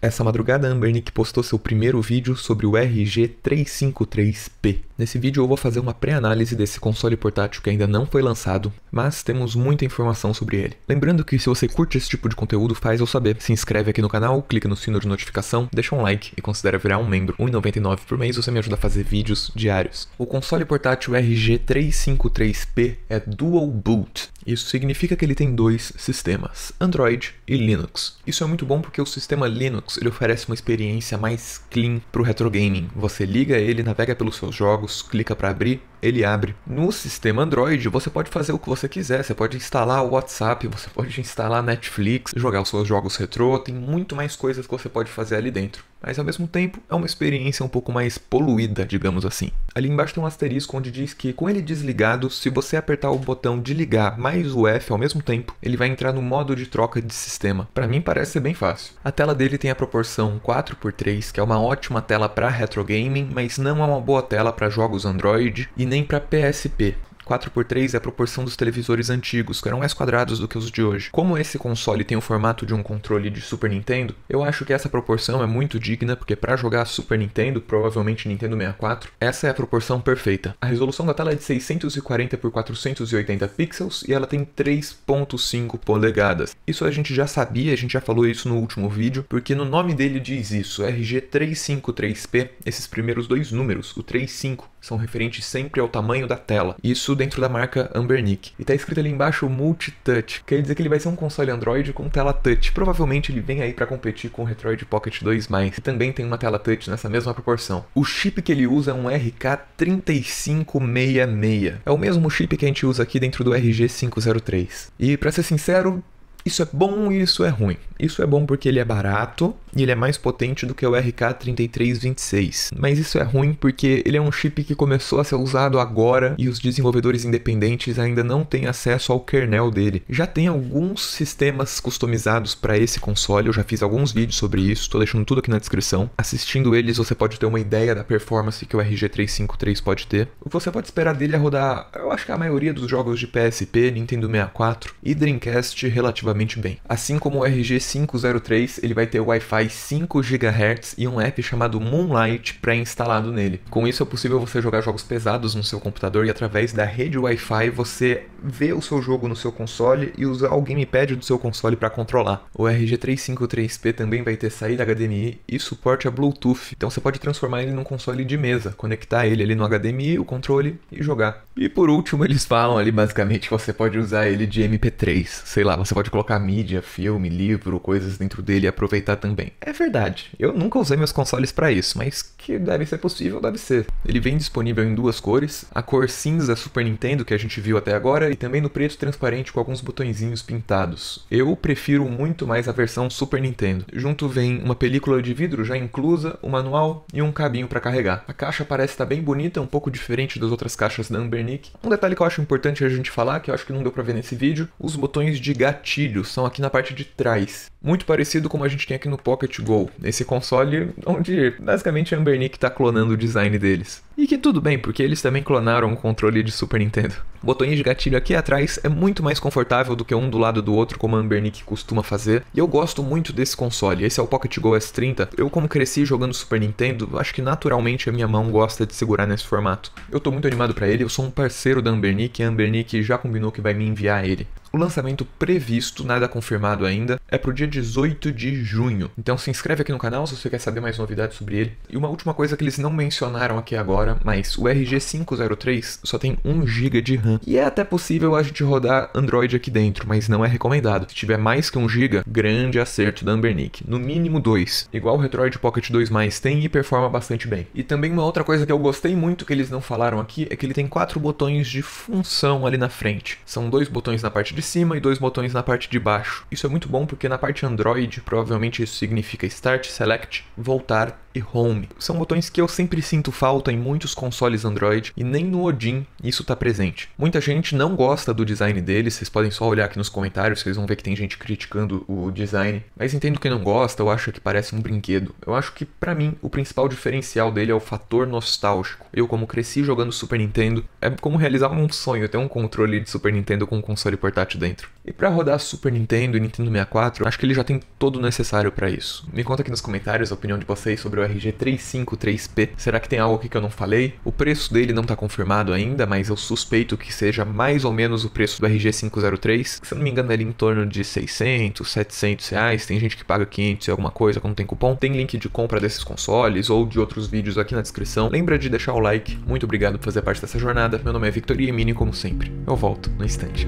Essa madrugada, a Ambernick postou seu primeiro vídeo sobre o RG353P. Nesse vídeo eu vou fazer uma pré-análise desse console portátil que ainda não foi lançado, mas temos muita informação sobre ele. Lembrando que se você curte esse tipo de conteúdo, faz eu saber. Se inscreve aqui no canal, clica no sino de notificação, deixa um like e considera virar um membro. 1,99 por mês você me ajuda a fazer vídeos diários. O console portátil RG353P é Dual Boot, isso significa que ele tem dois sistemas, Android e Linux. Isso é muito bom porque o sistema Linux ele oferece uma experiência mais clean para o retro gaming. Você liga ele, navega pelos seus jogos, clica para abrir, ele abre. No sistema Android, você pode fazer o que você quiser. Você pode instalar o WhatsApp, você pode instalar Netflix, jogar os seus jogos retrô, tem muito mais coisas que você pode fazer ali dentro. Mas ao mesmo tempo, é uma experiência um pouco mais poluída, digamos assim. Ali embaixo tem um asterisco onde diz que com ele desligado, se você apertar o botão de ligar mais o F ao mesmo tempo, ele vai entrar no modo de troca de sistema. Para mim parece ser bem fácil. A tela dele tem a proporção 4x3, que é uma ótima tela para retro gaming, mas não é uma boa tela para jogos Android e nem para PSP. 4x3 é a proporção dos televisores antigos, que eram mais quadrados do que os de hoje. Como esse console tem o formato de um controle de Super Nintendo, eu acho que essa proporção é muito digna, porque para jogar Super Nintendo, provavelmente Nintendo 64, essa é a proporção perfeita. A resolução da tela é de 640 por 480 pixels e ela tem 3.5 polegadas. Isso a gente já sabia, a gente já falou isso no último vídeo, porque no nome dele diz isso, RG353P, esses primeiros dois números, o 35 são referentes sempre ao tamanho da tela. Isso dentro da marca Ambernic. E tá escrito ali embaixo Multi-Touch, quer dizer que ele vai ser um console Android com tela touch. Provavelmente ele vem aí para competir com o Retroid Pocket 2, que também tem uma tela touch nessa mesma proporção. O chip que ele usa é um RK3566. É o mesmo chip que a gente usa aqui dentro do RG503. E para ser sincero, isso é bom e isso é ruim. Isso é bom porque ele é barato e ele é mais potente do que o RK3326. Mas isso é ruim porque ele é um chip que começou a ser usado agora e os desenvolvedores independentes ainda não têm acesso ao kernel dele. Já tem alguns sistemas customizados para esse console, eu já fiz alguns vídeos sobre isso, estou deixando tudo aqui na descrição. Assistindo eles você pode ter uma ideia da performance que o RG353 pode ter. você pode esperar dele rodar, eu acho que a maioria dos jogos de PSP, Nintendo 64 e Dreamcast relativamente relativamente bem. Assim como o RG503, ele vai ter Wi-Fi 5 GHz e um app chamado Moonlight pré-instalado nele. Com isso é possível você jogar jogos pesados no seu computador e através da rede Wi-Fi você vê o seu jogo no seu console e usar o gamepad do seu console para controlar. O RG353P também vai ter saída HDMI e suporte a Bluetooth, então você pode transformar ele num console de mesa, conectar ele ali no HDMI, o controle e jogar. E por último, eles falam ali basicamente que você pode usar ele de MP3. Sei lá, você pode colocar mídia, filme, livro, coisas dentro dele e aproveitar também. É verdade, eu nunca usei meus consoles para isso, mas que deve ser possível, deve ser. Ele vem disponível em duas cores: a cor cinza Super Nintendo que a gente viu até agora, e também no preto transparente com alguns botõezinhos pintados. Eu prefiro muito mais a versão Super Nintendo. Junto vem uma película de vidro já inclusa, o um manual e um cabinho para carregar. A caixa parece estar tá bem bonita, um pouco diferente das outras caixas da Amber Nick. Um detalhe que eu acho importante a gente falar, que eu acho que não deu pra ver nesse vídeo, os botões de gatilho são aqui na parte de trás. Muito parecido com o que a gente tem aqui no Pocket Go, esse console onde basicamente a Ambernick tá clonando o design deles. E que tudo bem, porque eles também clonaram o controle de Super Nintendo. O botões de gatilho aqui atrás é muito mais confortável do que um do lado do outro, como a Ambernick costuma fazer, e eu gosto muito desse console. Esse é o Pocket Go S30. Eu, como cresci jogando Super Nintendo, acho que naturalmente a minha mão gosta de segurar nesse formato. Eu tô muito animado para ele, eu sou um parceiro da Ambernick, e a Ambernick já combinou que vai me enviar ele. O lançamento previsto, nada confirmado ainda, é pro dia 18 de junho. Então se inscreve aqui no canal se você quer saber mais novidades sobre ele. E uma última coisa que eles não mencionaram aqui agora, mas o RG503 só tem 1 GB de RAM. E é até possível a gente rodar Android aqui dentro, mas não é recomendado. Se tiver mais que 1 GB, grande acerto da Ambernic. No mínimo 2. Igual o Retroid Pocket 2 tem e performa bastante bem. E também uma outra coisa que eu gostei muito que eles não falaram aqui é que ele tem quatro botões de função ali na frente. São dois botões na parte de cima e dois botões na parte de baixo. Isso é muito bom porque na parte Android, provavelmente isso significa Start, Select, Voltar e Home. São botões que eu sempre sinto falta em muitos consoles Android e nem no Odin isso está presente. Muita gente não gosta do design deles, vocês podem só olhar aqui nos comentários, vocês vão ver que tem gente criticando o design, mas entendo que não gosta ou acha que parece um brinquedo. Eu acho que para mim o principal diferencial dele é o fator nostálgico. Eu como cresci jogando Super Nintendo, é como realizar um sonho ter um controle de Super Nintendo com um console portátil dentro. E para rodar Super Nintendo e Nintendo 64, acho que ele já tem todo o necessário para isso. Me conta aqui nos comentários a opinião de vocês sobre o RG353P. Será que tem algo aqui que eu não falei? O preço dele não está confirmado ainda, mas eu suspeito que seja mais ou menos o preço do RG503, se eu não me engano é em torno de 600, 700 reais, tem gente que paga 500 e alguma coisa quando tem cupom. Tem link de compra desses consoles ou de outros vídeos aqui na descrição. Lembra de deixar o like, muito obrigado por fazer parte dessa jornada. Meu nome é Victoria Mini, como sempre. Eu volto no instante.